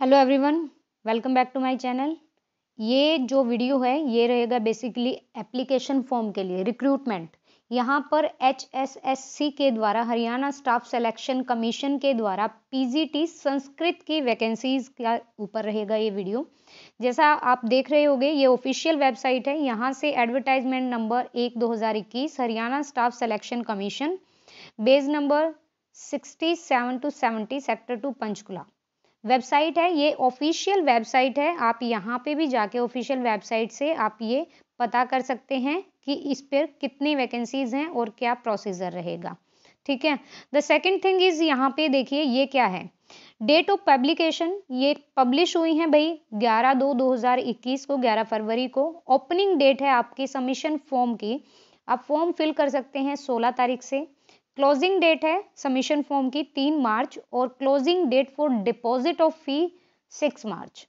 hello everyone welcome back to my channel ये जो video है ये रहेगा बेसिकली एप्लीकेशन फॉर्म के लिए रिक्रूटमेंट यहाँ पर एचएसएससी के द्वारा हरियाणा स्टाफ सिलेक्शन कमीशन के द्वारा पीजीटी संस्कृत की वैकेंसीज का ऊपर रहेगा ये वीडियो जैसा आप देख रहे होंगे ये ऑफिशियल वेबसाइट है यहाँ से एडवर्टाइजमेंट नंबर एक इक्कीस Haryana staff selection commission bays number seven to seventy sector two Panchkula website है ये ऑफिशियल वेबसाइट है आप यहाँ पे भी जाके ऑफिशियल वेबसाइट से आप ये पता कर सकते हैं कि इस पर कितनी वैकेंसीज हैं और क्या प्रोसीजर रहेगा ठीक है द सेकेंड थिंग इज यहाँ पे देखिए ये क्या है डेट ऑफ पब्लिकेशन ये पब्लिश हुई है भाई 11 दो 2021 को 11 फरवरी को ओपनिंग डेट है आपकी सबमिशन फॉर्म की आप फॉर्म फिल कर सकते हैं 16 तारीख से क्लोजिंग डेट है सबमिशन फॉर्म की तीन मार्च और closing date for deposit of fee six March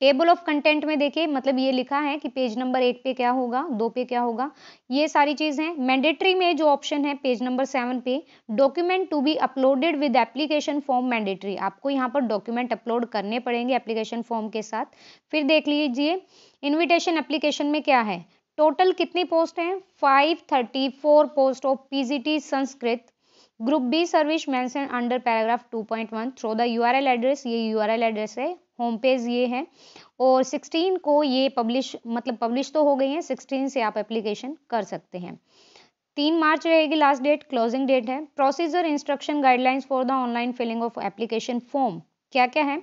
table of content में देखिए मतलब ये लिखा है कि पेज नंबर एक पे क्या होगा दो पे क्या होगा ये सारी चीज़ है मैंडेटरी में जो ऑप्शन है पेज नंबर सेवन पे document to be uploaded with application form mandatory आपको यहाँ पर डॉक्यूमेंट अपलोड करने पड़ेंगे एप्लीकेशन फॉर्म के साथ फिर देख लीजिए इन्विटेशन एप्लीकेशन में क्या है टोटल कितनी पोस्ट हैं 534 post of PGT Sanskrit group B service mention under paragraph 2.1 point one through the U address ये यू एड्रेस है होम पेज ये है और 16 को ये पब्लिश मतलब पब्लिश तो हो गई है 16 से आप एप्लीकेशन कर सकते हैं तीन मार्च रहेगी लास्ट डेट क्लोजिंग डेट है procedure instruction guidelines for the online filling of application form क्या क्या है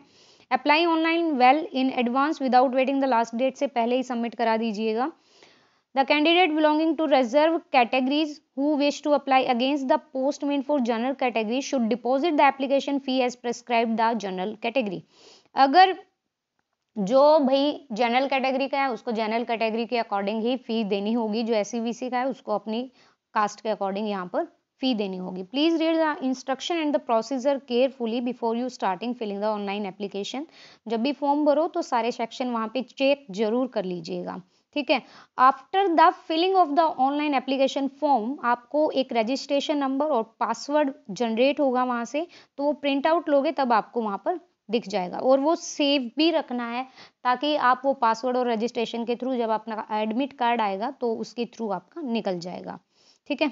apply online well in advance without waiting the last date से पहले ही सबमिट करा दीजिएगा the candidate belonging to reserved categories who wish to apply against the post meant for general category should deposit the application fee as prescribed the general category अगर जो भाई general category का है उसको जनरल कैटेगरी के according ही fee देनी होगी जो एस का है उसको अपनी कास्ट के अकॉर्डिंग यहाँ पर फी देनी होगी please read the instruction and the procedure carefully before you starting filling the online application जब भी फॉर्म भरो तो सारे सेक्शन वहाँ पे चेक जरूर कर लीजिएगा ठीक है after the filling of the online application form आपको एक रजिस्ट्रेशन नंबर और पासवर्ड जनरेट होगा वहाँ से तो वो प्रिंट आउट लोगे तब आपको वहाँ पर दिख जाएगा और वो सेव भी रखना है ताकि आप वो पासवर्ड और रजिस्ट्रेशन के थ्रू जब अपना एडमिट कार्ड आएगा तो उसके थ्रू आपका निकल जाएगा ठीक है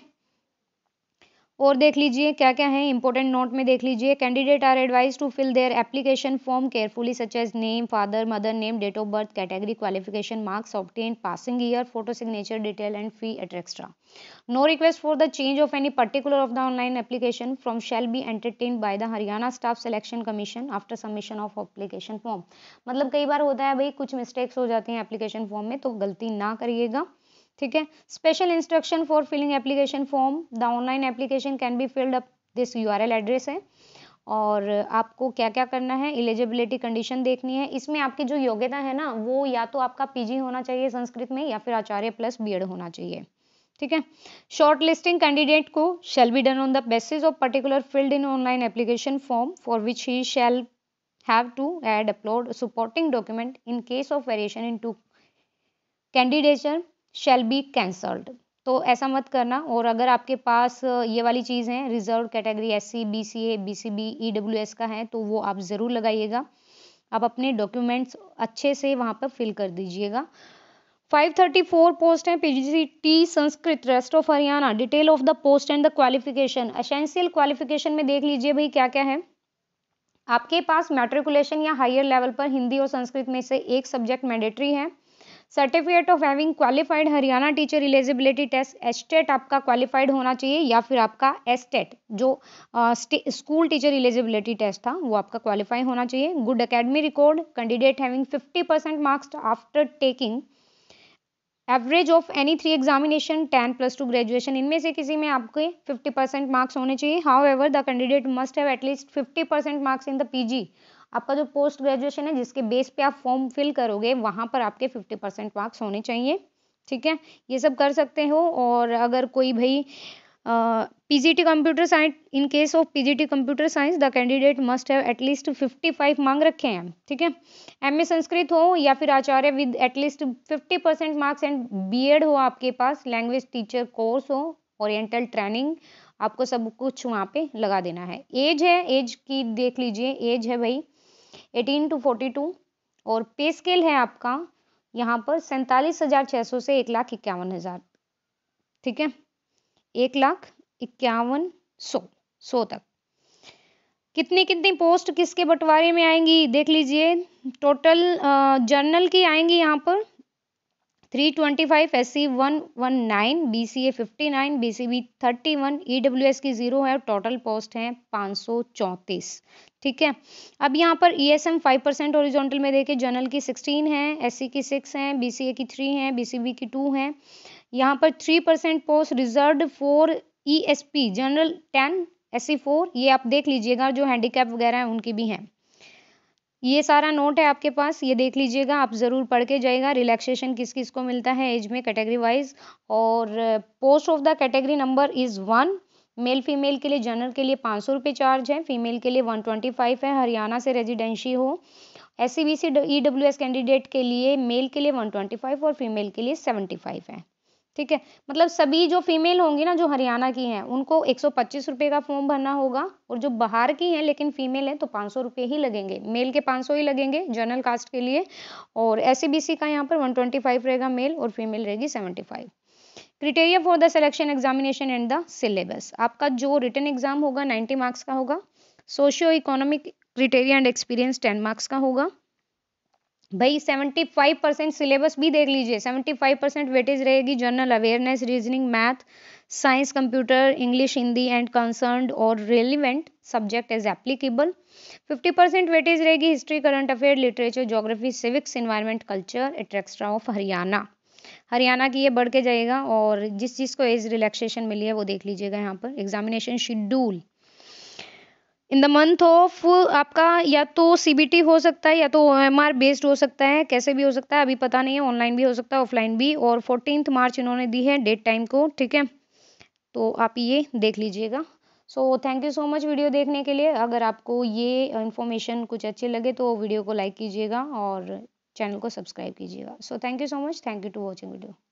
और देख लीजिए क्या क्या है इंपॉर्टेंट नोट में देख लीजिए candidate are advise to fill their application form carefully such as name father mother name date of birth category qualification marks obtain passing year photo signature detail and fee at no request for the change of any particular of the online application from shall be entertain by the Haryana staff selection commission after submission of application form मतलब कई बार होता है भाई कुछ mistakes हो जाते हैं application form में तो गलती ना करिएगा ठीक है special instruction for filling application form the online application can be filled up this you address है और आपको क्या क्या करना है एलिजिबिलिटी कंडीशन देखनी है इसमें आपकी जो योग्यता है ना वो या तो आपका पीजी होना चाहिए संस्कृत में या फिर आचार्य प्लस बीएड होना चाहिए ठीक है शॉर्ट लिस्टिंग कैंडिडेट को shall be done on the basis of particular field in online application form for which he shall have to add upload supporting document in case of variation in to candidature shall be cancelled तो ऐसा मत करना और अगर आपके पास ये वाली चीज़ हैं reserve category S C B C A B C B E W S का है तो वो आप ज़रूर लगाइएगा आप अपने डॉक्यूमेंट्स अच्छे से वहाँ पर फिल कर दीजिएगा 534 पोस्ट हैं PGCT Sanskrit rest of Haryana detail of the post and the qualification essential qualification में देख लीजिए भाई क्या क्या है आपके पास मेट्रिकुलेशन या हायर लेवल पर हिंदी और संस्कृत में से एक सब्जेक्ट मैंडेटरी है certificate of having qualified Haryana teacher eligibility test state आपका क्वालिफाइड होना चाहिए या फिर आपका एस्टेट e जो स्कूल टीचर एलिजिबिलिटी टेस्ट था वो आपका क्वालिफाई होना चाहिए good academy record candidate having fifty percent marks after taking average of any three examination ten plus two graduation इनमें से किसी में आपके फिफ्टी परसेंट मार्क्स होने चाहिए however the candidate must have at least 50 percent marks in the PG आपका जो post graduation है जिसके बेस पे आप फॉर्म फिल करोगे वहाँ पर आपके फिफ्टी परसेंट मार्क्स होने चाहिए ठीक है ये सब कर सकते हो और अगर कोई भाई P G T computer science in case of P G T computer science the candidate must have at least fifty five मांग रखे हैं ठीक है एम ए संस्कृत हो या फिर Acharya with at least fifty percent marks and B Ed हो आपके पास लैंग्वेज टीचर कोर्स हो ओरिएंटल ट्रेनिंग आपको सब कुछ वहाँ पे लगा देना है एज है एज की देख लीजिए एज है भाई एटीन टू फोर्टी टू और पे स्केल है आपका यहाँ पर सैंतालीस हज़ार छः सौ से एक लाख इक्यावन हज़ार ठीक है एक लाख इक्यावन सौ सौ तक कितनी कितनी पोस्ट किसके बंटवारे में आएंगी देख लीजिए टोटल जर्नल की आएंगी यहाँ पर three twenty five S C one one nine B C A fifty nine B C B thirty one E W S की ज़ीरो है और टोटल पोस्ट हैं पाँच सौ चौंतीस ठीक है अब यहाँ पर E S M five percent horizontal में देखे जनरल की सिक्सटीन है एस सी e की सिक्स है बी सी ए की थ्री है बी सी बी की टू है यहाँ पर three percent post reserve for E S P general ten S C four ये आप देख लीजिएगा जो हैंडीकैप वगैरह हैं उनकी भी हैं ये सारा नोट है आपके पास ये देख लीजिएगा आप ज़रूर पढ़ के जाएगा रिलैक्सेशन किस किस को मिलता है एज में कैटेगरी वाइज और post of the category number is one male female के लिए जनरल के लिए पाँच सौ रुपये चार्ज है फीमेल के लिए वन ट्वेंटी फाइव है हरियाणा से रेजिडेंशी हो S C B C E W S candidate के लिए मेल के लिए वन ट्वेंटी फाइव और फीमेल के लिए सेवेंटी फाइव है ठीक है मतलब सभी जो फीमेल होंगी ना जो हरियाणा की हैं उनको एक सौ का फॉर्म भरना होगा और जो बाहर की हैं लेकिन फीमेल है तो पाँच सौ ही लगेंगे मेल के पाँच ही लगेंगे जनरल कास्ट के लिए और एस का यहाँ पर वन रहेगा मेल और फीमेल रहेगी five criteria for the selection examination and the syllabus आपका जो रिटर्न एग्जाम होगा 90 मार्क्स का होगा socio economic criteria and experience 10 marks का होगा भाई 75 परसेंट सिलेबस भी देख लीजिए 75 परसेंट वेटेज रहेगी general awareness reasoning math science computer English Hindi and concern और relevant subject as applicable 50 percent weightage रहेगी history current affair literature geography civics environment culture etcetera of Haryana Haryana की ये बढ़ के जाएगा और जिस चीज़ को एज रिलैक्सेशन मिली है वो देख लीजिएगा यहाँ पर examination schedule in the month of आपका या तो सीबीटी हो सकता है या तो ओएमआर बेस्ड हो सकता है कैसे भी हो सकता है अभी पता नहीं है ऑनलाइन भी हो सकता है ऑफलाइन भी और फोर्टीनथ मार्च इन्होंने दी है डेट टाइम को ठीक है तो आप ये देख लीजिएगा so thank you so much video देखने के लिए अगर आपको ये इन्फॉर्मेशन कुछ अच्छी लगे तो वीडियो को लाइक कीजिएगा और चैनल को सब्सक्राइब कीजिएगा so thank you so much thank you to watching video